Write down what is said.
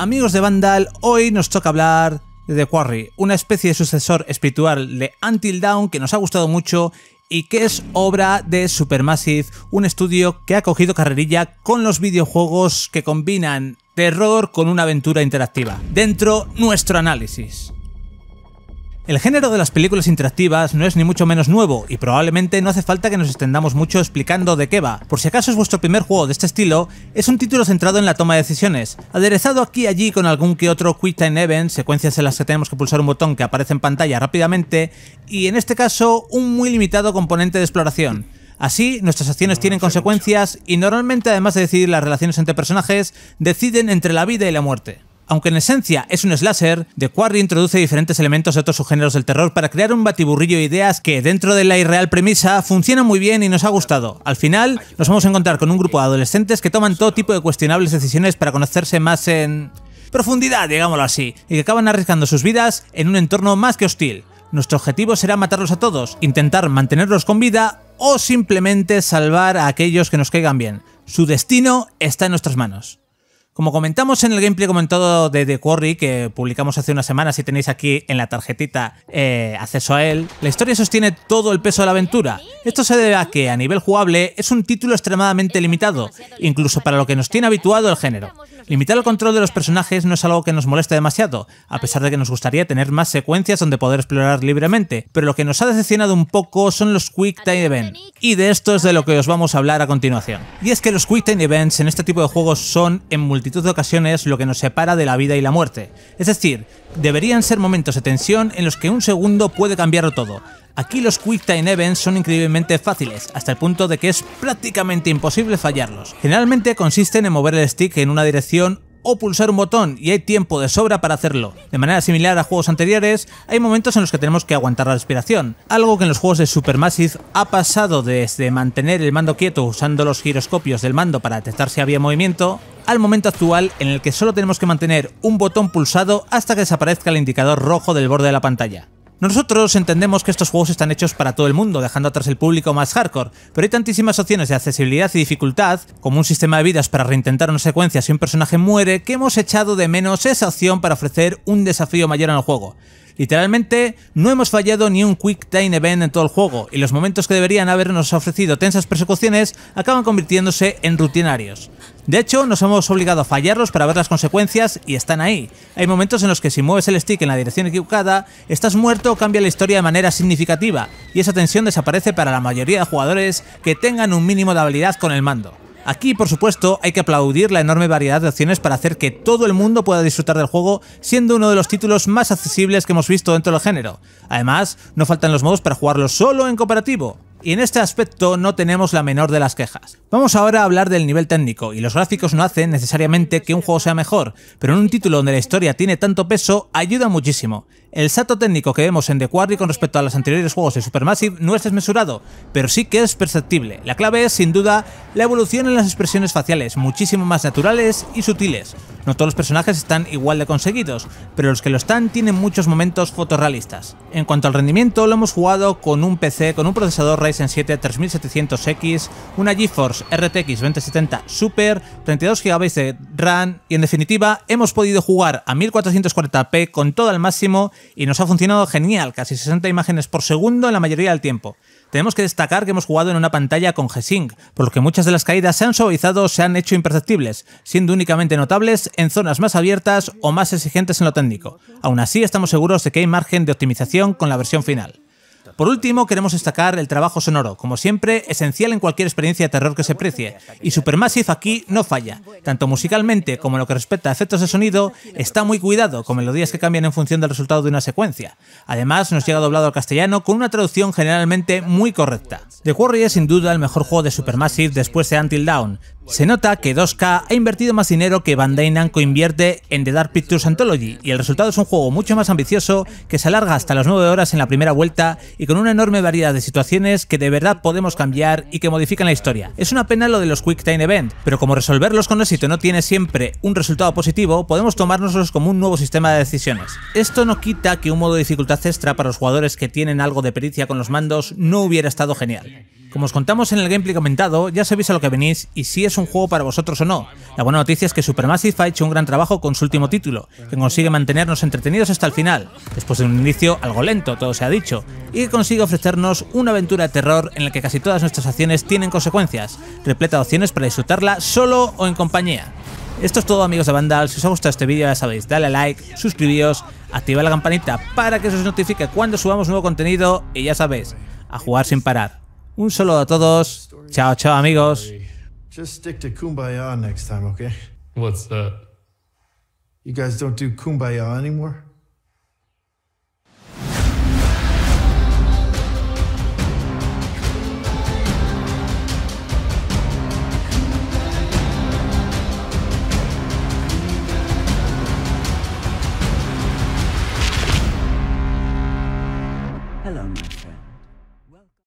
Amigos de Vandal, hoy nos toca hablar de The Quarry, una especie de sucesor espiritual de Until Dawn que nos ha gustado mucho y que es obra de Supermassive, un estudio que ha cogido carrerilla con los videojuegos que combinan terror con una aventura interactiva. Dentro nuestro análisis. El género de las películas interactivas no es ni mucho menos nuevo y probablemente no hace falta que nos extendamos mucho explicando de qué va. Por si acaso es vuestro primer juego de este estilo, es un título centrado en la toma de decisiones, aderezado aquí y allí con algún que otro quick time event, secuencias en las que tenemos que pulsar un botón que aparece en pantalla rápidamente y en este caso un muy limitado componente de exploración. Así, nuestras acciones tienen consecuencias y normalmente además de decidir las relaciones entre personajes, deciden entre la vida y la muerte. Aunque en esencia es un slasher, The Quarry introduce diferentes elementos de otros subgéneros del terror para crear un batiburrillo de ideas que, dentro de la irreal premisa, funciona muy bien y nos ha gustado. Al final, nos vamos a encontrar con un grupo de adolescentes que toman todo tipo de cuestionables decisiones para conocerse más en profundidad, digámoslo así, y que acaban arriesgando sus vidas en un entorno más que hostil. Nuestro objetivo será matarlos a todos, intentar mantenerlos con vida o simplemente salvar a aquellos que nos caigan bien. Su destino está en nuestras manos. Como comentamos en el gameplay comentado de The Quarry, que publicamos hace unas semanas si y tenéis aquí en la tarjetita eh, acceso a él, la historia sostiene todo el peso de la aventura. Esto se debe a que, a nivel jugable, es un título extremadamente limitado, incluso para lo que nos tiene habituado el género. Limitar el control de los personajes no es algo que nos moleste demasiado, a pesar de que nos gustaría tener más secuencias donde poder explorar libremente, pero lo que nos ha decepcionado un poco son los Quick Time Events, y de esto es de lo que os vamos a hablar a continuación. Y es que los Quick Time Events en este tipo de juegos son en multi de ocasiones lo que nos separa de la vida y la muerte. Es decir, deberían ser momentos de tensión en los que un segundo puede cambiarlo todo. Aquí los Quick Time Events son increíblemente fáciles, hasta el punto de que es prácticamente imposible fallarlos. Generalmente consisten en mover el stick en una dirección o pulsar un botón y hay tiempo de sobra para hacerlo. De manera similar a juegos anteriores, hay momentos en los que tenemos que aguantar la respiración, algo que en los juegos de Supermassive ha pasado desde mantener el mando quieto usando los giroscopios del mando para detectar si había movimiento, al momento actual en el que solo tenemos que mantener un botón pulsado hasta que desaparezca el indicador rojo del borde de la pantalla. Nosotros entendemos que estos juegos están hechos para todo el mundo, dejando atrás el público más hardcore, pero hay tantísimas opciones de accesibilidad y dificultad, como un sistema de vidas para reintentar una secuencia si un personaje muere, que hemos echado de menos esa opción para ofrecer un desafío mayor en juego. Literalmente, no hemos fallado ni un Quick Time Event en todo el juego, y los momentos que deberían habernos ofrecido tensas persecuciones acaban convirtiéndose en rutinarios. De hecho, nos hemos obligado a fallarlos para ver las consecuencias y están ahí. Hay momentos en los que si mueves el stick en la dirección equivocada, estás muerto o cambia la historia de manera significativa, y esa tensión desaparece para la mayoría de jugadores que tengan un mínimo de habilidad con el mando. Aquí, por supuesto, hay que aplaudir la enorme variedad de opciones para hacer que todo el mundo pueda disfrutar del juego, siendo uno de los títulos más accesibles que hemos visto dentro del género. Además, no faltan los modos para jugarlo solo en cooperativo y en este aspecto no tenemos la menor de las quejas. Vamos ahora a hablar del nivel técnico, y los gráficos no hacen necesariamente que un juego sea mejor, pero en un título donde la historia tiene tanto peso, ayuda muchísimo. El sato técnico que vemos en The Quarry con respecto a los anteriores juegos de Supermassive no es desmesurado, pero sí que es perceptible. La clave es, sin duda, la evolución en las expresiones faciales, muchísimo más naturales y sutiles. No todos los personajes están igual de conseguidos, pero los que lo están tienen muchos momentos fotorrealistas. En cuanto al rendimiento, lo hemos jugado con un PC con un procesador Ryzen 7 3700X, una GeForce RTX 2070 Super, 32 GB de RAM y en definitiva hemos podido jugar a 1440p con todo al máximo y nos ha funcionado genial, casi 60 imágenes por segundo en la mayoría del tiempo. Tenemos que destacar que hemos jugado en una pantalla con G-Sync, por lo que muchas de las caídas se han suavizado o se han hecho imperceptibles, siendo únicamente notables en zonas más abiertas o más exigentes en lo técnico. Aún así, estamos seguros de que hay margen de optimización con la versión final. Por último, queremos destacar el trabajo sonoro, como siempre, esencial en cualquier experiencia de terror que se precie, y Supermassive aquí no falla. Tanto musicalmente como en lo que respecta a efectos de sonido, está muy cuidado, con melodías que cambian en función del resultado de una secuencia. Además, nos llega doblado al castellano con una traducción generalmente muy correcta. The Quarry es sin duda el mejor juego de Supermassive después de Until Dawn, se nota que 2K ha invertido más dinero que Bandai Namco invierte en The Dark Pictures Anthology y el resultado es un juego mucho más ambicioso que se alarga hasta las 9 horas en la primera vuelta y con una enorme variedad de situaciones que de verdad podemos cambiar y que modifican la historia. Es una pena lo de los Quick Time Event, pero como resolverlos con éxito no tiene siempre un resultado positivo, podemos tomárnoslos como un nuevo sistema de decisiones. Esto no quita que un modo de dificultad extra para los jugadores que tienen algo de pericia con los mandos no hubiera estado genial. Como os contamos en el gameplay comentado, ya sabéis a lo que venís y si es un juego para vosotros o no. La buena noticia es que Supermassive ha hecho un gran trabajo con su último título, que consigue mantenernos entretenidos hasta el final, después de un inicio algo lento, todo se ha dicho, y que consigue ofrecernos una aventura de terror en la que casi todas nuestras acciones tienen consecuencias, repleta de opciones para disfrutarla solo o en compañía. Esto es todo amigos de Vandal, si os ha gustado este vídeo ya sabéis, dale a like, suscribíos, activa la campanita para que se os notifique cuando subamos nuevo contenido y ya sabéis, a jugar sin parar. Un saludo a todos. Chao, chao, amigos. Just stick to kumbaya next time, okay? What's that? You guys don't do kumbaya anymore?